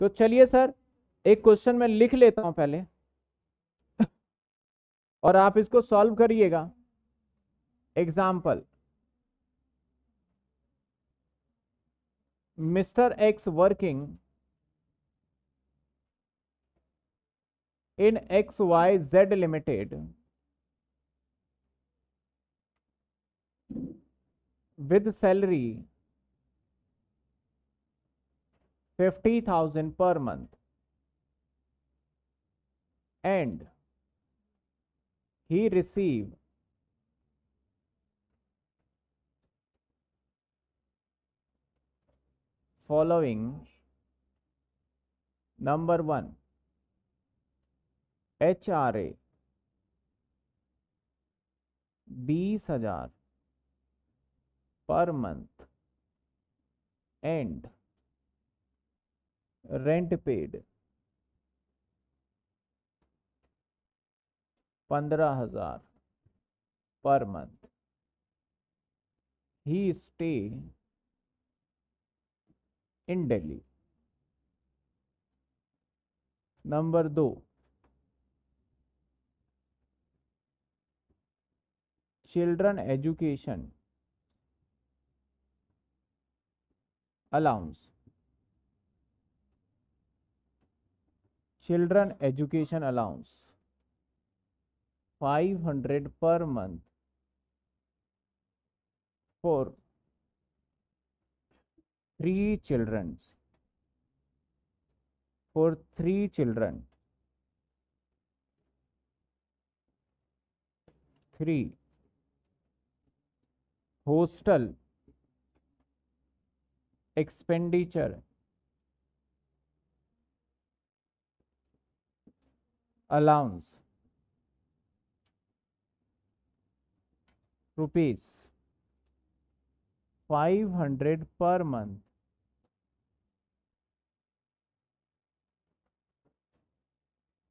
तो चलिए सर एक क्वेश्चन मैं लिख लेता हूं पहले और आप इसको सॉल्व करिएगा example mister X working in X Y Z limited with salary fifty thousand per month and he receive following number one H R A बीस हजार per month and rent paid पंद्रह हजार per month he stay in Delhi number दो children education allowance children education allowance 500 per month for three children for three children three hostel expenditure allowance rupees 500 per month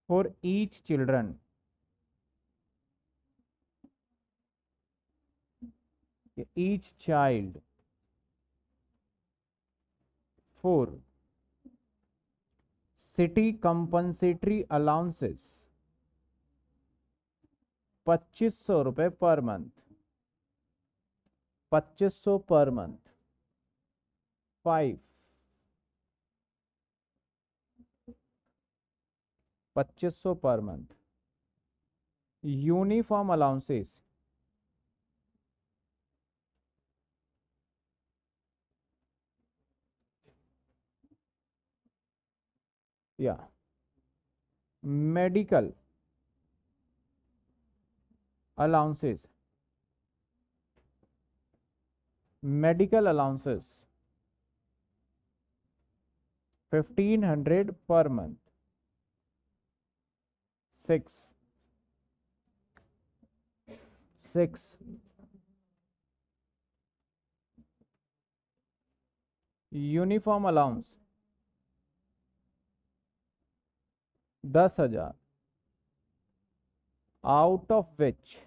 for each children each child for city compensatory allowances पच्चीस सौ रुपये per month पच्चीस सौ per month five पच्चीस सौ per month uniform allowances या medical allowances medical allowances 1500 per month 6 6 uniform allowance दस हजार out of which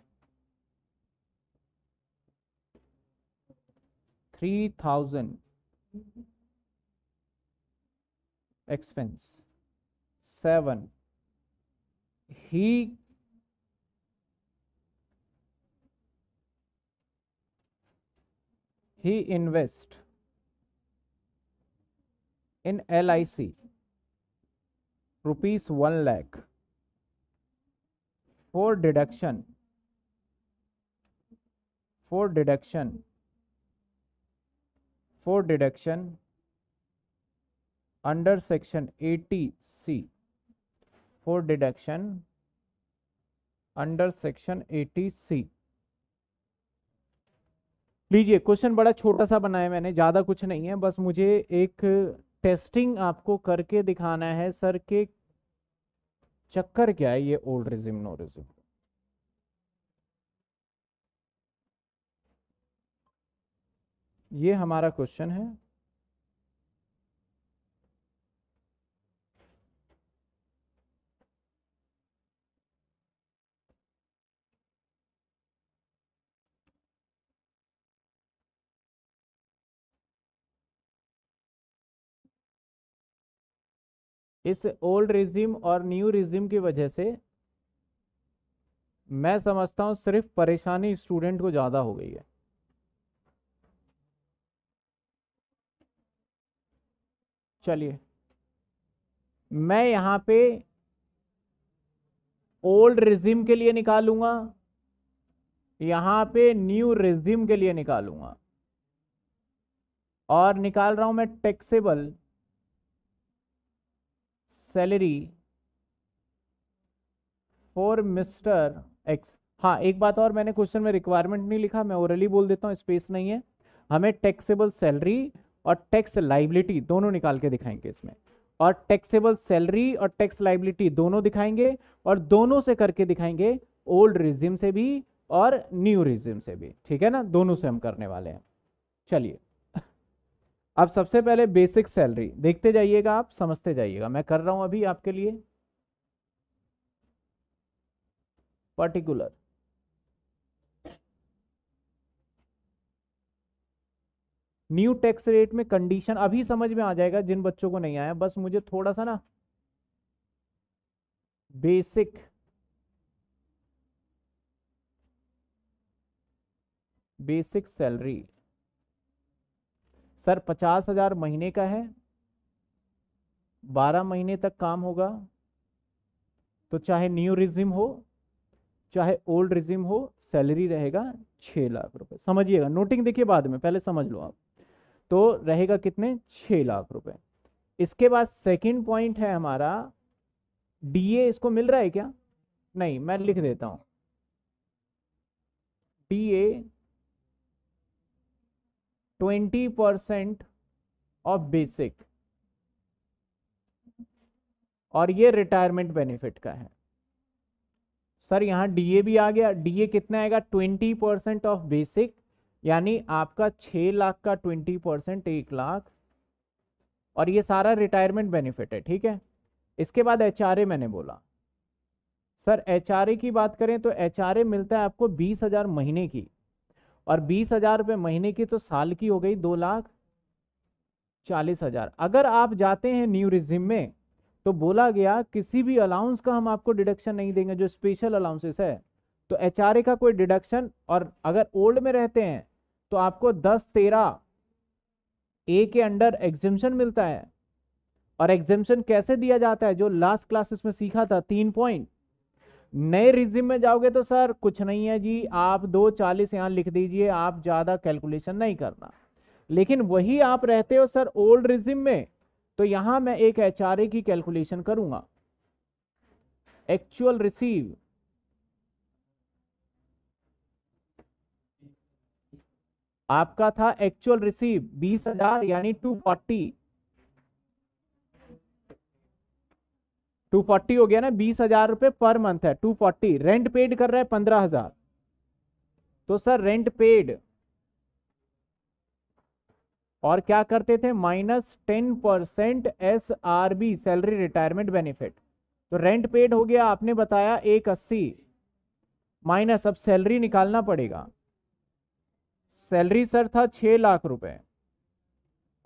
three thousand expense seven he he invest in L I C rupees one lakh for deduction for deduction for deduction under section 80C for deduction under section C लीजिए question बड़ा छोटा सा बनाया मैंने ज़्यादा कुछ नहीं है बस मुझे एक टेस्टिंग आपको करके दिखाना है सर के चक्कर क्या है ये ओल्ड रिज्यूम नो रिज्यूम ये हमारा क्वेश्चन है इस ओल्ड रिजिम और न्यू रिजिम की वजह से मैं समझता हूँ सिर्फ परेशानी स्टूडेंट को ज़्यादा हो गई है चलिए मैं यहाँ पे ओल्ड रिज्यूम के लिए निकालूंगा यहाँ पे न्यू रिज्यूम के लिए निकालूंगा और निकाल रहा हूँ मैं taxable salary for mister X हाँ एक बात और मैंने क्वेश्चन में रिक्वायरमेंट नहीं लिखा मैं ओरली बोल देता हूँ स्पेस नहीं है हमें टैक्सेबल सैलरी और टैक्स लाइबिलिटी दोनों निकाल के दिखाएंगे इसमें और टैक्सेबल सैलरी और टैक्स लाइबिलिटी दोनों दिखाएंगे और दोनों से करके दिखाएंगे ओल्ड रिजिम से भी और न्यू रिजिम से भी ठीक है ना दोनों से हम करने वाले हैं चलिए अब सबसे पहले बेसिक सैलरी देखते जाइएगा आप समझते जाइएगा मैं कर रहा हूं अभी आपके लिए पर्टिकुलर न्यू टैक्स रेट में कंडीशन अभी समझ में आ जाएगा जिन बच्चों को नहीं आया बस मुझे थोड़ा सा ना बेसिक बेसिक सैलरी सर पचास हजार महीने का है बारह महीने तक काम होगा तो चाहे न्यू रिज्यूम हो चाहे ओल्ड रिज्यूम हो सैलरी रहेगा छह लाख रुपए समझिएगा नोटिंग देखिए बाद में पहले समझ लो आप तो रहेगा कितने छह लाख रुपए इसके बाद सेकंड पॉइंट है हमारा डीए इसको मिल रहा है क्या नहीं मैं लिख देता हूं DA twenty percent of basic और ये रिटायरमेंट बेनिफिट का है सर यहां डीए भी आ गया डीए कितना आएगा ट्वेंटी परसेंट ऑफ बेसिक यानी आपका छः लाख का ट्वेंटी परसेंट एक लाख और ये सारा रिटायरमेंट बेनिफिट है ठीक है इसके बाद एच मैंने बोला सर एच की बात करें तो एच मिलता है आपको बीस हज़ार महीने की और बीस हज़ार रुपये महीने की तो साल की हो गई दो लाख चालीस हज़ार अगर आप जाते हैं न्यू रिजिम में तो बोला गया किसी भी अलाउंस का हम आपको डिडक्शन नहीं देंगे जो स्पेशल अलाउंसेस है तो एच का कोई डिडक्शन और अगर ओल्ड में रहते हैं तो आपको दस तेरह ए के अंडर एग्जिमशन मिलता है और एग्जिमशन कैसे दिया जाता है जो लास्ट क्लासेस में सीखा था तीन पॉइंट नए रिजिम में जाओगे तो सर कुछ नहीं है जी आप दो चालीस यहाँ लिख दीजिए आप ज़्यादा कैलकुलेशन नहीं करना लेकिन वही आप रहते हो सर ओल्ड रिजिम में तो यहाँ मैं एक एच की कैलकुलेशन करूँगा एक्चुअल रिसीव आपका था एक्चुअल रिसीव बीस हजार यानी टू फोर्टी टू फोर्टी हो गया ना बीस हजार रुपए पर मंथ है टू फोर्टी रेंट पेड कर रहा है पंद्रह हजार तो सर रेंट पेड और क्या करते थे minus ten percent S R B salary retirement benefit तो रेंट पेड हो गया आपने बताया एक अस्सी माइनस अब सैलरी निकालना पड़ेगा सैलरी सर था छः लाख रुपए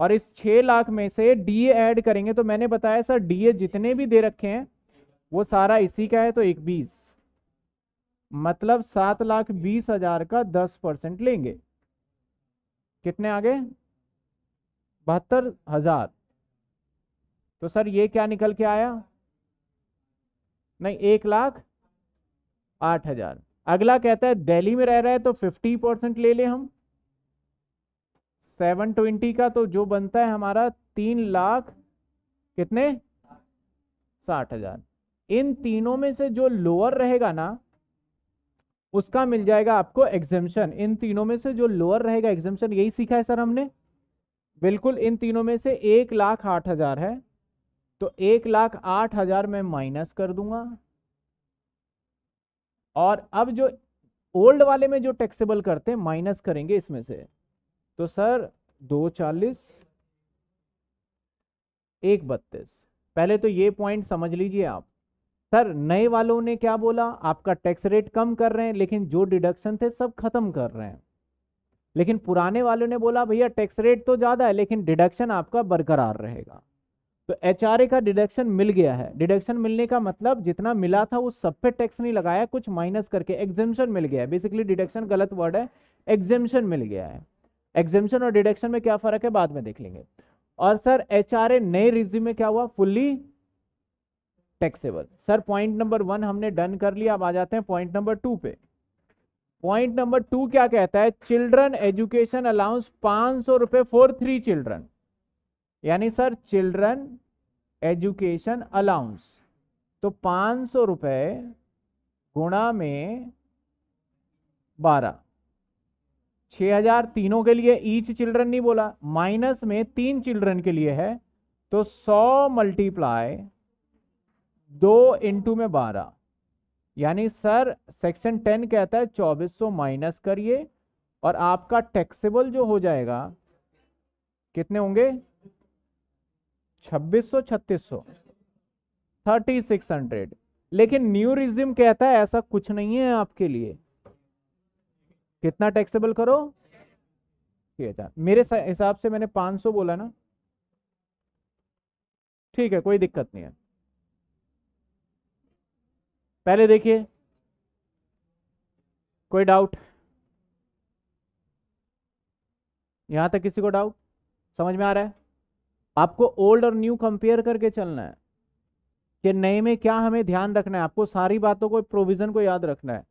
और इस छः लाख में से डीए ऐड करेंगे तो मैंने बताया सर डीए जितने भी दे रखे हैं वो सारा इसी का है तो एक बीस मतलब सात लाख बीस हजार का दस परसेंट लेंगे कितने आगे बहत्तर हजार तो सर ये क्या निकल के आया नहीं एक लाख आठ हजार अगला कहता है दिल्ली में रह रहा है तो फिफ्टी परसेंट ले ले हम सेवन ट्वेंटी का तो जो बनता है हमारा तीन लाख कितने साठ हजार इन तीनों में से जो लोअर रहेगा ना उसका मिल जाएगा आपको एग्जेम्पन इन तीनों में से जो लोअर रहेगा एग्जेम्पन यही सीखा है सर हमने बिल्कुल इन तीनों में से एक लाख आठ हजार है तो एक लाख आठ हजार मैं माइनस कर दूंगा और अब जो ओल्ड वाले में जो टैक्सेबल करते हैं माइनस करेंगे इसमें से तो सर दो चालीस एक बत्तीस पहले तो ये पॉइंट समझ लीजिए आप सर नए वालों ने क्या बोला आपका टैक्स रेट कम कर रहे हैं लेकिन जो डिडक्शन थे सब खत्म कर रहे हैं लेकिन पुराने वालों ने बोला भैया टैक्स रेट तो ज़्यादा है लेकिन डिडक्शन आपका बरकरार रहेगा तो एच का डिडक्शन मिल गया है डिडक्शन मिलने का मतलब जितना मिला था वो सब पे टैक्स नहीं लगाया कुछ माइनस करके एग्जेम्शन मिल गया है बेसिकली डिडक्शन गलत वर्ड है एग्जेम्शन मिल गया है एग्जेम्पन और डिडक्शन में क्या फर्क है बाद में देख लेंगे और सर एच आर ए नए रिज्यूम में क्या हुआ fully taxable sir point number one हमने डन कर लिया अब आ जाते हैं पॉइंट नंबर टू पे पॉइंट नंबर टू क्या कहता है चिल्ड्रन एजुकेशन अलाउंस पांच सौ रुपए फॉर थ्री चिल्ड्रन यानी सर चिल्ड्रन एजुकेशन अलाउंस तो पांच सौ रुपए गुणा में बारह छः हजार तीनों के लिए ईच चिल्ड्रन नहीं बोला माइनस में तीन चिल्ड्रन के लिए है तो सौ मल्टीप्लाई दो इंटू में बारह यानी सर सेक्शन टेन कहता है चौबीस सौ माइनस करिए और आपका टैक्सेबल जो हो जाएगा कितने होंगे छब्बीस सौ छत्तीस सौ थर्टी सिक्स हंड्रेड लेकिन न्यू रिज्यूम कहता है ऐसा कुछ नहीं है आपके लिए कितना टैक्सेबल करो छः अच्छा। हजार मेरे हिसाब से मैंने पांच सौ बोला ना ठीक है कोई दिक्कत नहीं है पहले देखिए कोई डाउट यहां तक किसी को डाउट समझ में आ रहा है आपको ओल्ड और न्यू कंपेयर करके चलना है कि नए में क्या हमें ध्यान रखना है आपको सारी बातों को प्रोविजन को याद रखना है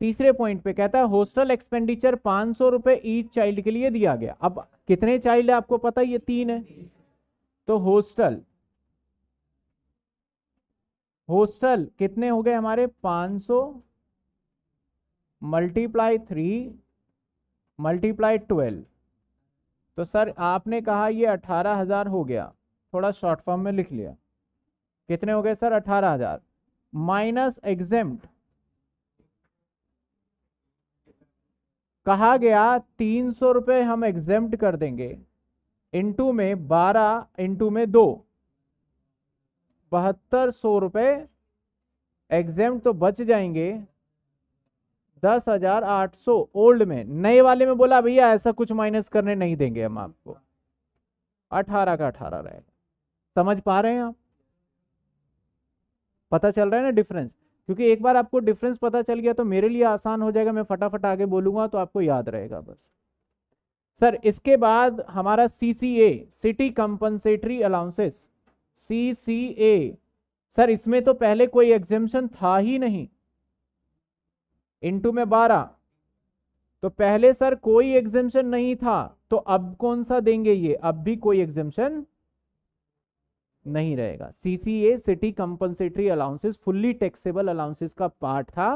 तीसरे पॉइंट पे कहता है हॉस्टल एक्सपेंडिचर पाँच सौ रुपये ईच चाइल्ड के लिए दिया गया अब कितने चाइल्ड है आपको पता ये तीन है तो हॉस्टल हॉस्टल कितने हो गए हमारे पांच सौ मल्टीप्लाई थ्री मल्टीप्लाई ट्वेल्व तो सर आपने कहा ये अठारह हज़ार हो गया थोड़ा शॉर्ट फॉर्म में लिख लिया कितने हो गए सर अठारह हज़ार माइनस एग्जेम्ट कहा गया तीन सौ रुपये हम एग्जेम्प्ट कर देंगे इंटू में बारह इंटू में दो बहत्तर सौ रुपये एग्जाम तो बच जाएंगे दस हजार आठ सौ ओल्ड में नए वाले में बोला भैया ऐसा कुछ माइनस करने नहीं देंगे हम आपको अठारह का अठारह रहेगा समझ पा रहे हैं आप पता चल रहा है ना डिफरेंस क्योंकि एक बार आपको डिफरेंस पता चल गया तो मेरे लिए आसान हो जाएगा मैं फटाफट आगे बोलूंगा तो आपको याद रहेगा बस सर इसके बाद हमारा C C A city compensatory allowances C C A sir इसमें तो पहले कोई एग्जेम्पन था ही नहीं इंटू में बारह तो पहले सर कोई एग्जेम्पन नहीं था तो अब कौन सा देंगे ये अब भी कोई एग्जेम्पन नहीं रहेगा CCA city compensatory allowances fully taxable allowances का पार्ट था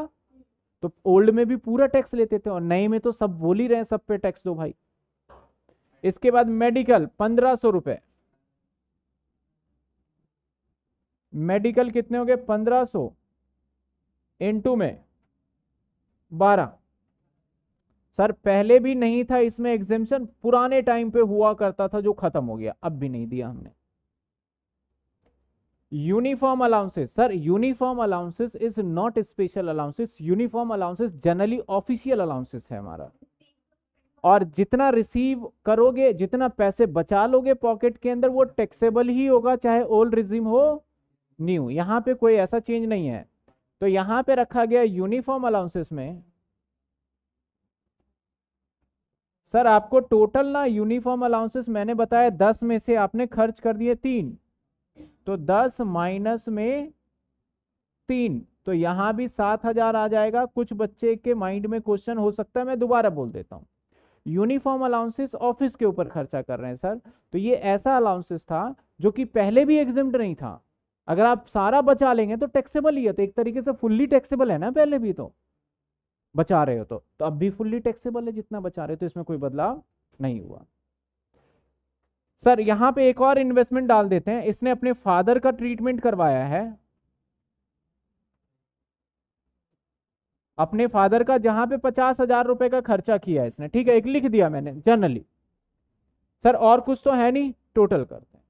तो ओल्ड में भी पूरा टैक्स लेते थे और नए में तो सब बोल ही रहे सब पे टैक्स दो भाई इसके बाद मेडिकल पंद्रह सौ रुपए मेडिकल कितने हो गए पंद्रह इन इंटू में बारह सर पहले भी नहीं था इसमें एग्जेम्पन पुराने टाइम पे हुआ करता था जो खत्म हो गया अब भी नहीं दिया हमने uniform allowances sir uniform allowances is not special allowances uniform allowances generally official allowances है हमारा और जितना रिसीव करोगे जितना पैसे बचा लोगे पॉकेट के अंदर वो टैक्सेबल ही होगा चाहे ओल्ड रिज्यूम हो न्यू यहाँ पे कोई ऐसा चेंज नहीं है तो यहाँ पे रखा गया यूनिफॉर्म अलाउंसेस में सर आपको टोटल ना यूनिफॉर्म अलाउंसेस मैंने बताया दस में से आपने खर्च कर दिए तीन तो दस माइनस में तीन तो यहां भी सात हजार आ जाएगा कुछ बच्चे के माइंड में क्वेश्चन हो सकता है मैं दोबारा बोल देता हूं यूनिफॉर्म अलाउंसेस ऑफिस के ऊपर खर्चा कर रहे हैं सर तो ये ऐसा अलाउंसेस था जो कि पहले भी एग्जिम नहीं था अगर आप सारा बचा लेंगे तो टैक्सेबल ही है तो एक तरीके से फुल्ली टैक्सेबल है ना पहले भी तो बचा रहे हो तो, तो अब भी फुल्ली टैक्सेबल है जितना बचा रहे हो तो इसमें कोई बदलाव नहीं हुआ सर यहाँ पे एक और इन्वेस्टमेंट डाल देते हैं इसने अपने फादर का ट्रीटमेंट करवाया है अपने फादर का जहां पे पचास हजार रुपए का खर्चा किया इसने ठीक है एक लिख दिया मैंने जनरली सर और कुछ तो है नहीं टोटल करते हैं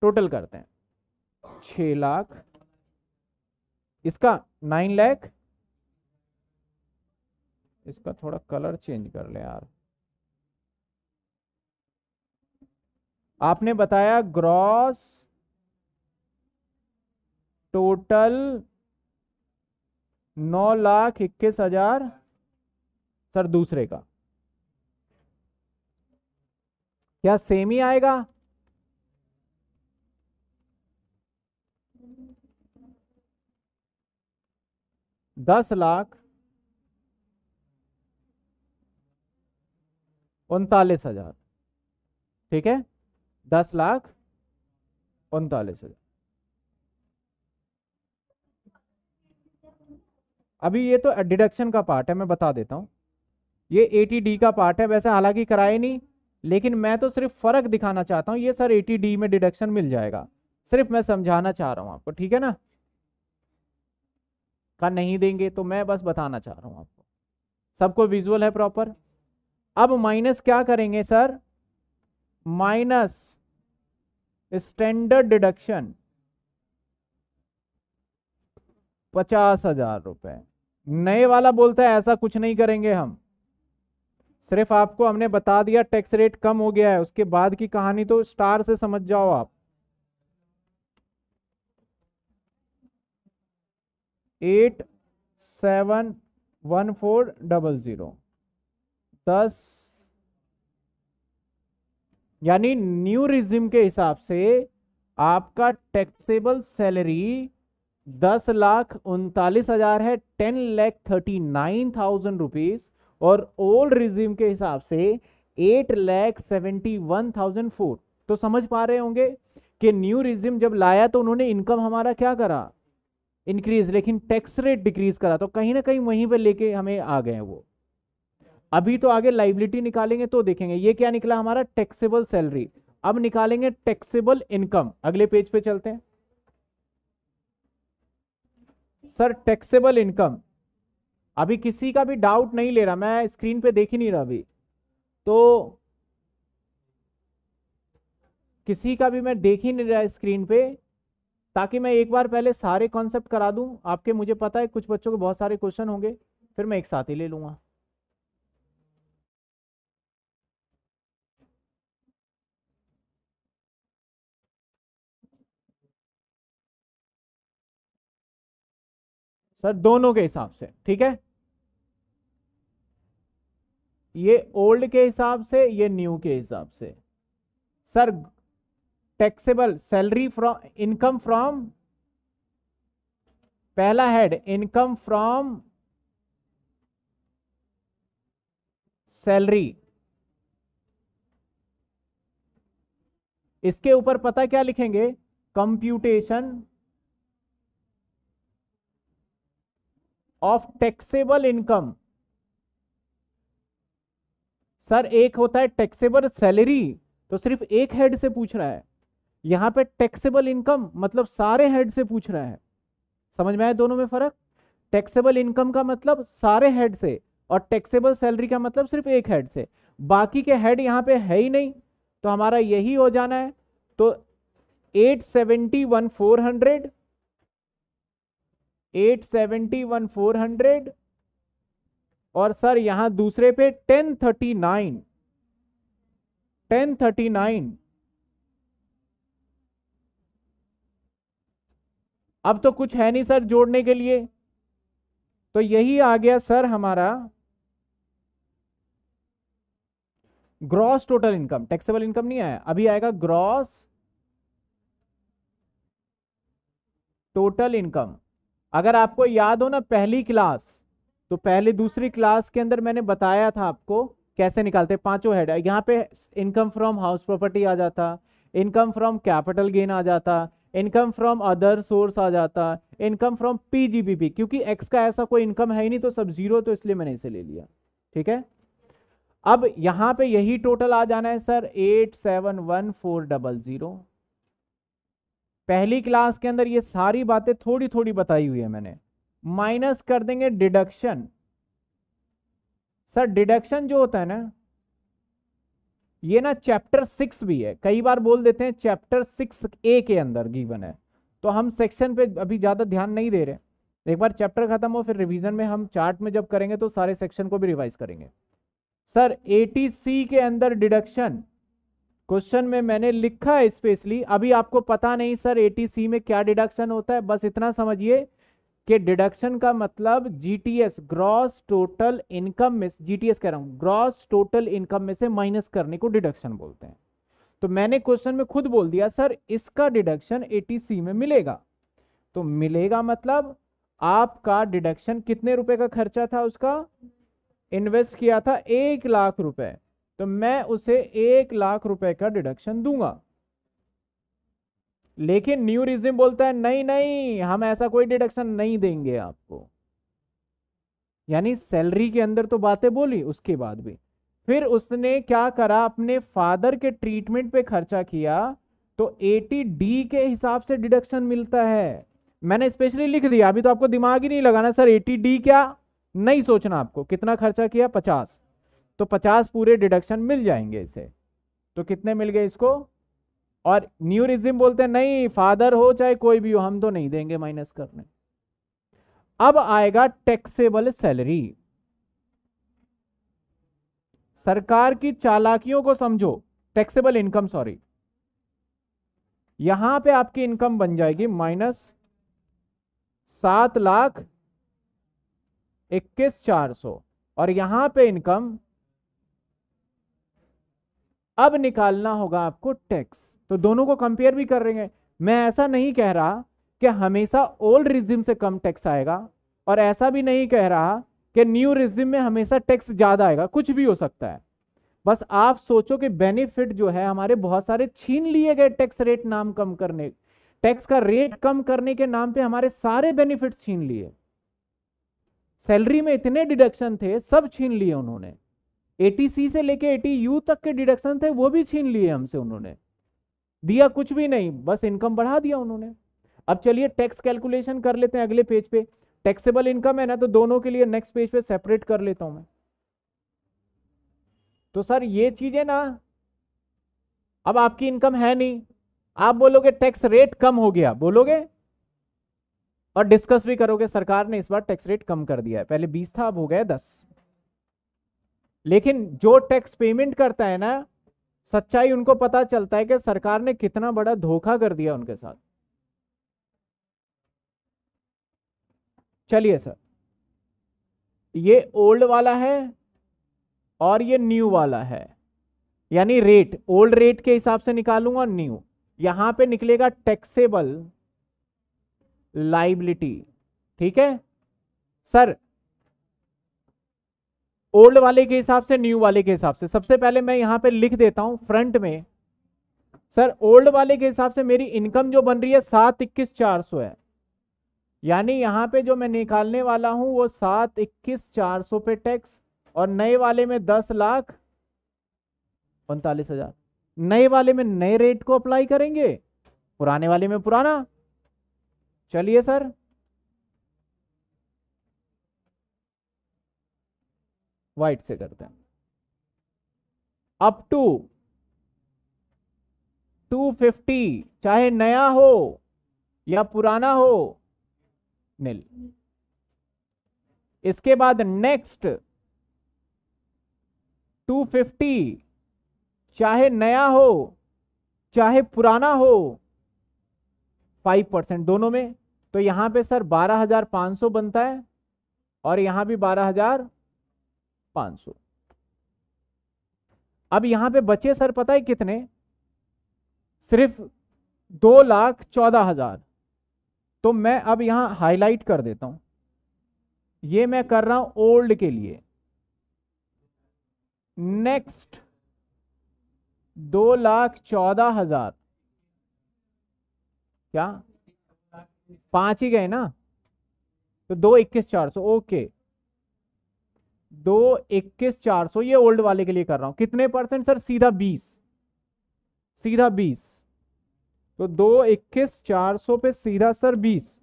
टोटल करते हैं छ लाख इसका नाइन लाख इसका थोड़ा कलर चेंज कर ले यार आपने बताया ग्रॉस टोटल नौ लाख इक्कीस हजार सर दूसरे का क्या सेम ही आएगा दस लाख उनतालीस हजार ठीक है दस लाख उनतालीस हजार अभी ये तो डिडक्शन का पार्ट है मैं बता देता हूं ये ए का पार्ट है वैसे हालांकि कराए नहीं लेकिन मैं तो सिर्फ फर्क दिखाना चाहता हूं ये सर ए में डिडक्शन मिल जाएगा सिर्फ मैं समझाना चाह रहा हूं आपको ठीक है ना का नहीं देंगे तो मैं बस बताना चाह रहा हूं आपको सबको विजुअल है प्रॉपर अब माइनस क्या करेंगे सर माइनस स्टैंडर्ड डिडक्शन पचास हजार रुपए नए वाला बोलता है ऐसा कुछ नहीं करेंगे हम सिर्फ आपको हमने बता दिया टैक्स रेट कम हो गया है उसके बाद की कहानी तो स्टार से समझ जाओ आप eight seven one four double zero दस यानी न्यू रिज्यूम के हिसाब से आपका टैक्सेबल सैलरी दस लाख उनतालीस हजार है ten lakh thirty nine thousand rupees और ओल्ड रिज्यूम के हिसाब से eight lakh seventy one thousand four तो समझ पा रहे होंगे कि न्यू रिज्यूम जब लाया तो उन्होंने इनकम हमारा क्या करा इंक्रीज लेकिन टैक्स रेट डिक्रीज करा तो कहीं ना कहीं वहीं पर लेके हमें आ गए वो अभी तो आगे लाइबिलिटी निकालेंगे तो देखेंगे ये क्या निकला हमारा टैक्सेबल सैलरी अब निकालेंगे टैक्सेबल इनकम अगले पेज पे चलते हैं सर टैक्सेबल इनकम अभी किसी का भी डाउट नहीं ले रहा मैं स्क्रीन पे देख ही नहीं रहा अभी तो किसी का भी मैं देख ही नहीं रहा स्क्रीन पे ताकि मैं एक बार पहले सारे कॉन्सेप्ट करा दूं आपके मुझे पता है कुछ बच्चों के बहुत सारे क्वेश्चन होंगे फिर मैं एक साथ ही ले लूंगा सर दोनों के हिसाब से ठीक है ये ओल्ड के हिसाब से ये न्यू के हिसाब से sir taxable salary from income from पहला हेड इनकम फ्रॉम सैलरी इसके ऊपर पता क्या लिखेंगे computation of taxable income sir एक होता है टैक्सेबल सैलरी तो सिर्फ एक हेड से पूछ रहा है यहां पे टैक्सेबल इनकम मतलब सारे हेड से पूछ रहा है समझ में आया दोनों में फर्क टैक्सेबल इनकम का मतलब सारे हेड से और टैक्सेबल सैलरी का मतलब सिर्फ एक हेड से बाकी के हेड यहाँ पे है ही नहीं तो हमारा यही हो जाना है तो eight seventy one four hundred eight seventy one four hundred और सर यहां दूसरे पे ten thirty nine ten thirty nine अब तो कुछ है नहीं सर जोड़ने के लिए तो यही आ गया सर हमारा gross total income taxable income नहीं आया अभी आएगा ग्रॉस टोटल इनकम अगर आपको याद हो ना पहली क्लास तो पहले दूसरी क्लास के अंदर मैंने बताया था आपको कैसे निकालते पांचों हेड यहाँ पे इनकम फ्रॉम हाउस प्रॉपर्टी आ जाता इनकम फ्रॉम कैपिटल गेन आ जाता इनकम फ्रॉम अदर सोर्स आ जाता इनकम फ्रॉम पीजीबीपी क्योंकि एक्स का ऐसा कोई इनकम है ही नहीं तो सब जीरो तो इसलिए मैंने इसे ले लिया ठीक है अब यहाँ पे यही टोटल आ जाना है sir eight seven one four double zero पहली क्लास के अंदर ये सारी बातें थोड़ी थोड़ी बताई हुई है मैंने माइनस कर देंगे डिडक्शन सर डिडक्शन जो होता है ना ये ना चैप्टर सिक्स भी है कई बार बोल देते हैं चैप्टर सिक्स ए के अंदर गिवन है तो हम सेक्शन पे अभी ज़्यादा ध्यान नहीं दे रहे एक बार चैप्टर खत्म हो फिर रिवीजन में हम चार्ट में जब करेंगे तो सारे सेक्शन को भी रिवाइज करेंगे सर एटी सी के अंदर डिडक्शन क्वेश्चन में मैंने लिखा है स्पेशली अभी आपको पता नहीं सर एटीसी में क्या डिडक्शन होता है बस इतना समझिए कि डिडक्शन का मतलब जीटीएस ग्रॉस टोटल इनकम में जीटीएस कह रहा हूं ग्रॉस टोटल इनकम में से माइनस करने को डिडक्शन बोलते हैं तो मैंने क्वेश्चन में खुद बोल दिया सर इसका डिडक्शन ए में मिलेगा तो मिलेगा मतलब आपका डिडक्शन कितने रुपए का खर्चा था उसका इन्वेस्ट किया था एक लाख रुपए तो मैं उसे एक लाख रुपए का डिडक्शन दूंगा लेकिन न्यू रिज्यूम बोलता है नहीं नहीं हम ऐसा कोई डिडक्शन नहीं देंगे आपको यानी सैलरी के अंदर तो बातें बोली उसके बाद भी फिर उसने क्या करा अपने फादर के ट्रीटमेंट पे खर्चा किया तो एटी डी के हिसाब से डिडक्शन मिलता है मैंने स्पेशली लिख दिया अभी तो आपको दिमाग ही नहीं लगाना सर एटी डी क्या नहीं सोचना आपको कितना खर्चा किया पचास तो पचास पूरे डिडक्शन मिल जाएंगे इसे तो कितने मिल गए इसको और न्यूरिज्म बोलते हैं नहीं फादर हो चाहे कोई भी हो हम तो नहीं देंगे माइनस करने अब आएगा टैक्सेबल सैलरी सरकार की चालाकियों को समझो टैक्सेबल इनकम सॉरी यहां पे आपकी इनकम बन जाएगी माइनस सात लाख इक्कीस चार सौ और यहां पे इनकम अब निकालना होगा आपको टैक्स तो दोनों को कंपेयर भी कर रहे हैं मैं ऐसा नहीं कह रहा कि हमेशा ओल्ड रिजिम से कम टैक्स आएगा और ऐसा भी नहीं कह रहा कि न्यू रिजिम में हमेशा टैक्स ज़्यादा आएगा कुछ भी हो सकता है बस आप सोचो कि बेनिफिट जो है हमारे बहुत सारे छीन लिए गए टैक्स रेट नाम कम करने टैक्स का रेट कम करने के नाम पे हमारे सारे बेनिफिट छीन लिए सैलरी में इतने डिडक्शन थे सब छीन लिए उन्होंने एटी सी से लेके एटी यू तक के डिडक्शन थे वो भी छीन लिए हमसे उन्होंने दिया कुछ भी नहीं बस इनकम बढ़ा दिया उन्होंने अब चलिए टैक्स कैलकुलेशन कर लेते हैं अगले पेज पे टैक्सेबल इनकम है ना तो दोनों के लिए नेक्स्ट पेज पे सेपरेट कर लेता हूं मैं तो सर ये चीजें ना अब आपकी इनकम है नहीं आप बोलोगे टैक्स रेट कम हो गया बोलोगे और डिस्कस भी करोगे सरकार ने इस बार टैक्स रेट कम कर दिया है पहले बीस था अब हो गया दस लेकिन जो टैक्स पेमेंट करता है ना सच्चाई उनको पता चलता है कि सरकार ने कितना बड़ा धोखा कर दिया उनके साथ चलिए सर ये ओल्ड वाला है और ये न्यू वाला है यानी रेट ओल्ड रेट के हिसाब से निकालूंगा न्यू यहां पे निकलेगा टैक्सेबल लाइबिलिटी ठीक है सर ओल्ड वाले के हिसाब से न्यू वाले के हिसाब से सबसे पहले मैं यहां पे लिख देता हूं फ्रंट में सर ओल्ड वाले के हिसाब से मेरी इनकम जो बन रही है सात इक्कीस चार सौ है यानी यहां पे जो मैं निकालने वाला हूं वो सात इक्कीस चार सौ पे टैक्स और नए वाले में दस लाख उनतालीस हजार नए वाले में नए रेट को अप्लाई करेंगे पुराने वाले में पुराना चलिए सर व्हाइट से करते हैं अप टू 250 चाहे नया हो या पुराना हो नील इसके बाद नेक्स्ट 250 चाहे नया हो चाहे पुराना हो 5 परसेंट दोनों में तो यहां पे सर 12,500 बनता है और यहां भी 500 अब यहां पे बचे सर पता है कितने सिर्फ दो लाख चौदह हजार तो मैं अब यहां हाईलाइट कर देता हूं ये मैं कर रहा हूं ओल्ड के लिए नेक्स्ट दो लाख चौदह हजार क्या पांच ही गए ना तो दो इक्कीस चार सौ ओके दो इक्कीस चार सौ ये ओल्ड वाले के लिए कर रहा हूं कितने परसेंट सर सीधा बीस सीधा बीस तो दो इक्कीस चार सौ पे सीधा सर बीस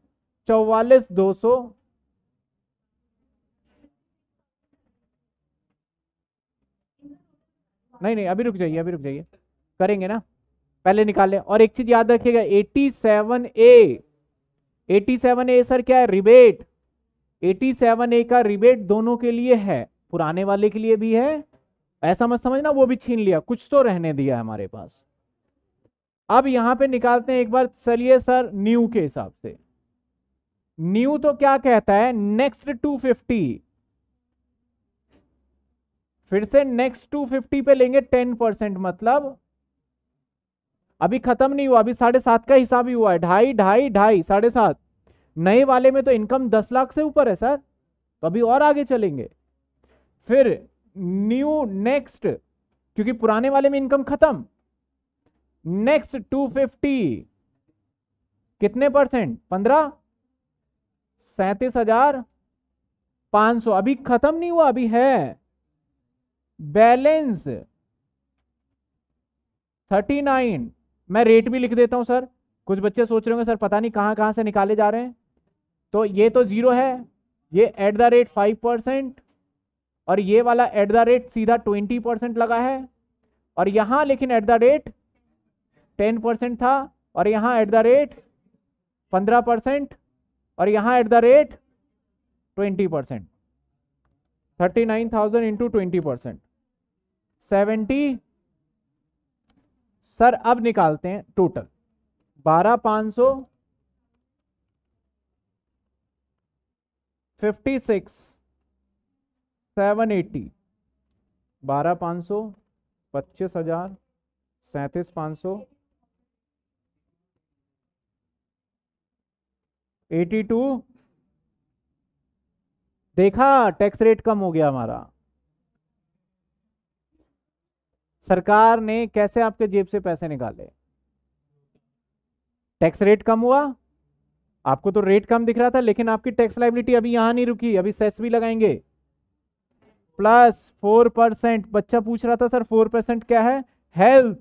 चौवालीस दो सौ नहीं नहीं अभी रुक जाइए अभी रुक जाइए करेंगे ना पहले निकालें और एक चीज याद रखिएगा eighty seven A eighty seven A sir क्या है रिबेट सेवन ए का रिबेट दोनों के लिए है पुराने वाले के लिए भी है ऐसा मत समझना वो भी छीन लिया कुछ तो रहने दिया हमारे पास अब यहां पे निकालते हैं एक बार चलिए सर न्यू के हिसाब से न्यू तो क्या कहता है नेक्स्ट 250 फिर से नेक्स्ट 250 पे लेंगे 10 परसेंट मतलब अभी खत्म नहीं हुआ अभी साढ़े सात का हिसाब ही हुआ है ढाई ढाई ढाई साढ़े सात नए वाले में तो इनकम दस लाख से ऊपर है सर तो अभी और आगे चलेंगे फिर न्यू नेक्स्ट क्योंकि पुराने वाले में इनकम खत्म नेक्स्ट टू फिफ्टी कितने परसेंट पंद्रह सैतीस हजार पांच सौ अभी खत्म नहीं हुआ अभी है बैलेंस थर्टी नाइन मैं रेट भी लिख देता हूं सर कुछ बच्चे सोच रहे होंगे सर पता नहीं कहां कहां से निकाले जा रहे हैं तो ये तो ज़ीरो है ये at the rate five percent और ये वाला एट द रेट सीधा ट्वेंटी परसेंट लगा है और यहाँ लेकिन at the rate ten percent था और यहाँ एट द रेट पंद्रह परसेंट और यहाँ at the rate twenty percent thirty nine thousand into twenty percent seventy sir अब निकालते हैं टोटल बारह पाँच सौ फिफ्टी सिक्स सेवन एटी बारह पाँच सौ पच्चीस हजार सैंतीस पाँच सौ एटी टू देखा टैक्स रेट कम हो गया हमारा सरकार ने कैसे आपके जेब से पैसे निकाले टैक्स रेट कम हुआ आपको तो रेट कम दिख रहा था लेकिन आपकी टैक्स लाइबिलिटी अभी यहां नहीं रुकी अभी सेस भी लगाएंगे प्लस फोर परसेंट बच्चा पूछ रहा था सर फोर परसेंट क्या है हेल्थ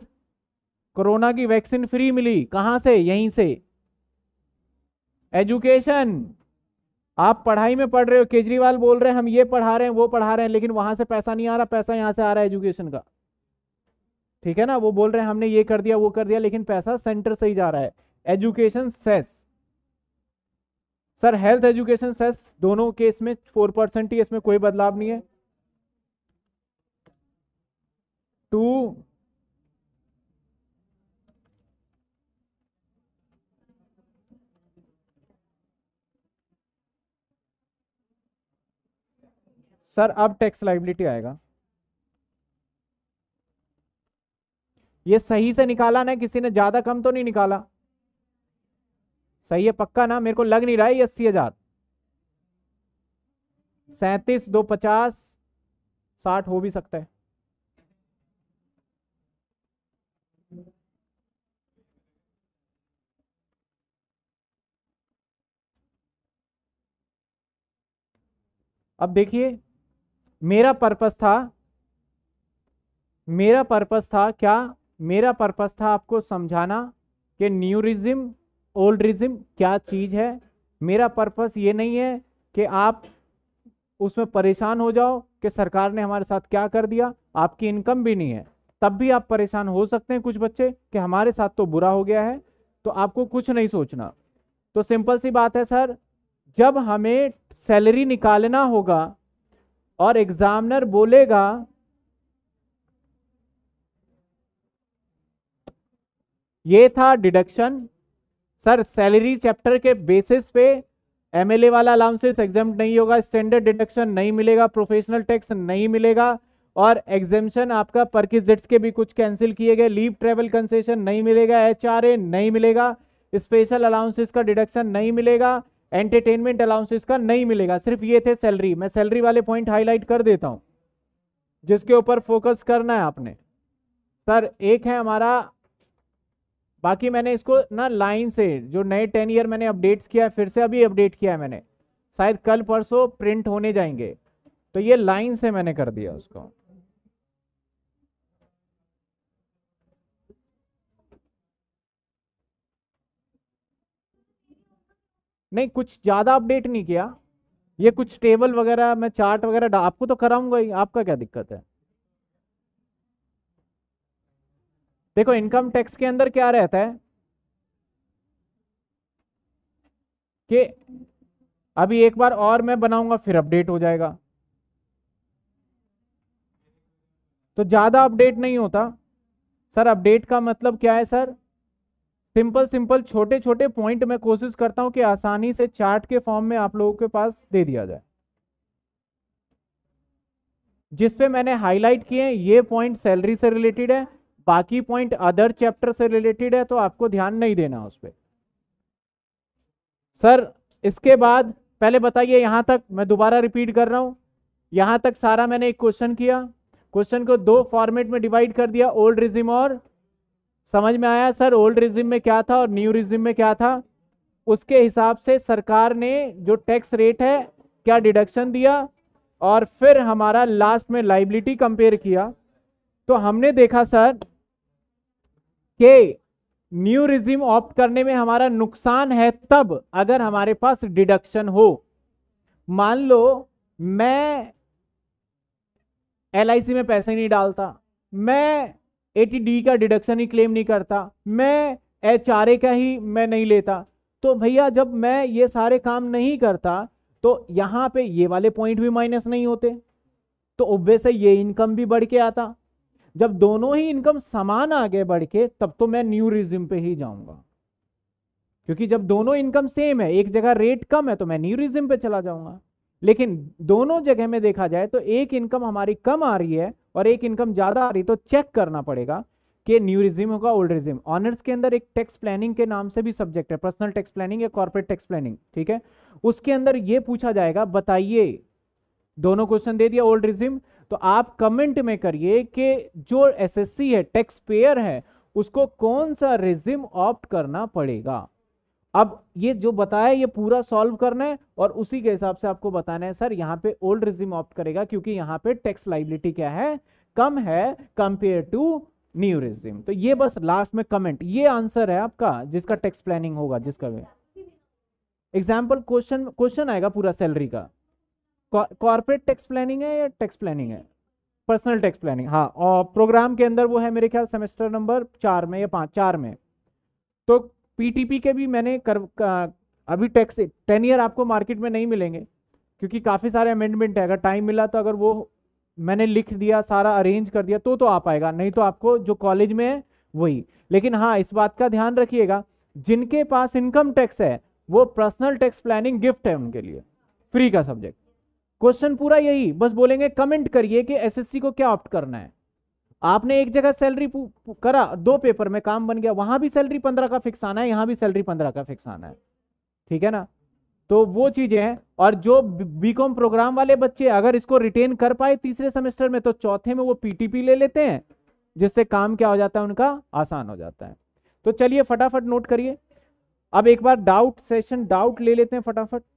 कोरोना की वैक्सीन फ्री मिली कहां से यहीं से एजुकेशन आप पढ़ाई में पढ़ रहे हो केजरीवाल बोल रहे हैं हम ये पढ़ा रहे हैं वो पढ़ा रहे हैं लेकिन वहां से पैसा नहीं आ रहा पैसा यहाँ से आ रहा है एजुकेशन का ठीक है ना वो बोल रहे हैं हमने ये कर दिया वो कर दिया लेकिन पैसा सेंटर से ही जा रहा है education cess sir health education cess दोनों केस में फोर परसेंट ही इसमें कोई बदलाव नहीं है टू सर अब टैक्स लाइबिलिटी आएगा ये सही से निकाला ना किसी ने ज्यादा कम तो नहीं निकाला सही है पक्का ना मेरे को लग नहीं रहा है अस्सी हजार सैतीस दो पचास साठ हो भी सकता है अब देखिए मेरा पर्पस था मेरा पर्पस था क्या मेरा पर्पस था आपको समझाना कि न्यूरिज्म ओल्ड्रिज्म क्या चीज़ है मेरा पर्पस ये नहीं है कि आप उसमें परेशान हो जाओ कि सरकार ने हमारे साथ क्या कर दिया आपकी इनकम भी नहीं है तब भी आप परेशान हो सकते हैं कुछ बच्चे कि हमारे साथ तो बुरा हो गया है तो आपको कुछ नहीं सोचना तो सिंपल सी बात है सर जब हमें सैलरी निकालना होगा और एग्जामिनर बोलेगा ये था डिडक्शन सर सैलरी चैप्टर के बेसिस पे एमएलए वाला अलाउंसेस एग्जाम नहीं होगा स्टैंडर्ड डिडक्शन नहीं मिलेगा प्रोफेशनल टैक्स नहीं मिलेगा और एग्जेम्पन आपका परकिजेट्स के भी कुछ कैंसिल किए गए लीव ट्रेवल कंसेशन नहीं मिलेगा एच नहीं मिलेगा स्पेशल अलाउंसेस का डिडक्शन नहीं मिलेगा एंटरटेनमेंट अलाउंसेस का नहीं मिलेगा सिर्फ ये थे सैलरी मैं सैलरी वाले पॉइंट हाईलाइट कर देता हूँ जिसके ऊपर फोकस करना है आपने सर एक है हमारा बाकी मैंने इसको ना लाइन से जो नए टेन ईयर मैंने अपडेट्स किया है फिर से अभी अपडेट किया है मैंने शायद कल परसों प्रिंट होने जाएंगे तो ये लाइन से मैंने कर दिया उसको नहीं कुछ ज़्यादा अपडेट नहीं किया ये कुछ टेबल वगैरह मैं चार्ट वगैरह आपको तो कराऊंगा ही आपका क्या दिक्कत है देखो इनकम टैक्स के अंदर क्या रहता है कि अभी एक बार और मैं बनाऊंगा फिर अपडेट हो जाएगा तो ज़्यादा अपडेट नहीं होता सर अपडेट का मतलब क्या है सर सिंपल सिंपल छोटे छोटे पॉइंट मैं कोशिश करता हूं कि आसानी से चार्ट के फॉर्म में आप लोगों के पास दे दिया जाए जिसपे मैंने हाईलाइट किए ये पॉइंट सैलरी से रिलेटेड है बाकी पॉइंट अदर चैप्टर से रिलेटेड है तो आपको ध्यान नहीं देना उस पर सर इसके बाद पहले बताइए यहाँ तक मैं दोबारा रिपीट कर रहा हूं यहां तक सारा मैंने एक क्वेश्चन किया क्वेश्चन को दो फॉर्मेट में डिवाइड कर दिया ओल्ड रिजिम और समझ में आया सर ओल्ड रिजिम में क्या था और न्यू रिजिम में क्या था उसके हिसाब से सरकार ने जो टैक्स रेट है क्या डिडक्शन दिया और फिर हमारा लास्ट में लाइबिलिटी कंपेयर किया तो हमने देखा सर के न्यू रिजिम ऑप्ट करने में हमारा नुकसान है तब अगर हमारे पास डिडक्शन हो मान लो मैं एल में पैसे नहीं डालता मैं ए का डिडक्शन ही क्लेम नहीं करता मैं एच का ही मैं नहीं लेता तो भैया जब मैं ये सारे काम नहीं करता तो यहाँ पे ये वाले पॉइंट भी माइनस नहीं होते तो ओबे से ये इनकम भी बढ़ के आता जब दोनों ही इनकम समान आगे बढ़ के तब तो मैं न्यू रिज्यूम पे ही जाऊंगा क्योंकि जब दोनों इनकम सेम है एक जगह रेट कम है तो मैं न्यू रिज्यूम पे चला जाऊंगा लेकिन दोनों जगह में देखा जाए तो एक इनकम हमारी कम आ रही है और एक इनकम ज़्यादा आ रही है तो चेक करना पड़ेगा कि न्यू रिज्यूम होगा ओल्ड रिज्यूम ऑनर्स के अंदर एक टैक्स प्लानिंग के नाम से भी सब्जेक्ट है पर्सनल टैक्स प्लानिंग या कॉर्पोरेट टैक्स प्लानिंग ठीक है उसके अंदर यह पूछा जाएगा बताइए दोनों क्वेश्चन दे दिया ओल्ड रिज्यूम तो आप कमेंट में करिए कि जो एसएससी है टैक्स पेयर है उसको कौन सा रेजिम ऑप्ट करना पड़ेगा अब ये जो बताया ये पूरा सॉल्व करना है और उसी के हिसाब से आपको बताना है सर यहाँ पे ओल्ड रिज्यूम ऑप्ट करेगा क्योंकि यहाँ पे टैक्स लाइबिलिटी क्या है कम है कंपेयर टू न्यू रिज्यूम तो ये बस लास्ट में कमेंट ये आंसर है आपका जिसका टैक्स प्लानिंग होगा जिसका एग्जाम्पल क्वेश्चन क्वेश्चन आएगा पूरा सैलरी का कॉर्पोरेट टैक्स प्लानिंग है या टैक्स प्लानिंग है पर्सनल टैक्स प्लानिंग हाँ और प्रोग्राम के अंदर वो है मेरे ख्याल सेमेस्टर नंबर चार में या पाँच चार में तो पीटीपी के भी मैंने कर अभी टैक्स टेन ईयर आपको मार्केट में नहीं मिलेंगे क्योंकि काफ़ी सारे अमेंडमेंट है अगर टाइम मिला तो अगर वो मैंने लिख दिया सारा अरेंज कर दिया तो तो आ पाएगा नहीं तो आपको जो कॉलेज में है वही लेकिन हाँ इस बात का ध्यान रखिएगा जिनके पास इनकम टैक्स है वो पर्सनल टैक्स प्लानिंग गिफ्ट है उनके लिए फ्री का सब्जेक्ट क्वेश्चन पूरा यही बस बोलेंगे कमेंट करिए कि एसएससी को क्या ऑप्ट करना है आपने एक जगह सैलरी करा दो पेपर में काम बन गया वहां भी सैलरी पंद्रह का फिक्स आना है यहां भी सैलरी पंद्रह का फिक्स आना है ठीक है ना तो वो चीजें हैं और जो बीकॉम प्रोग्राम वाले बच्चे अगर इसको रिटेन कर पाए तीसरे सेमेस्टर में तो चौथे में वो पीटीपी ले लेते हैं जिससे काम क्या हो जाता है उनका आसान हो जाता है तो चलिए फटाफट नोट करिए अब एक बार डाउट सेशन डाउट ले लेते हैं फटाफट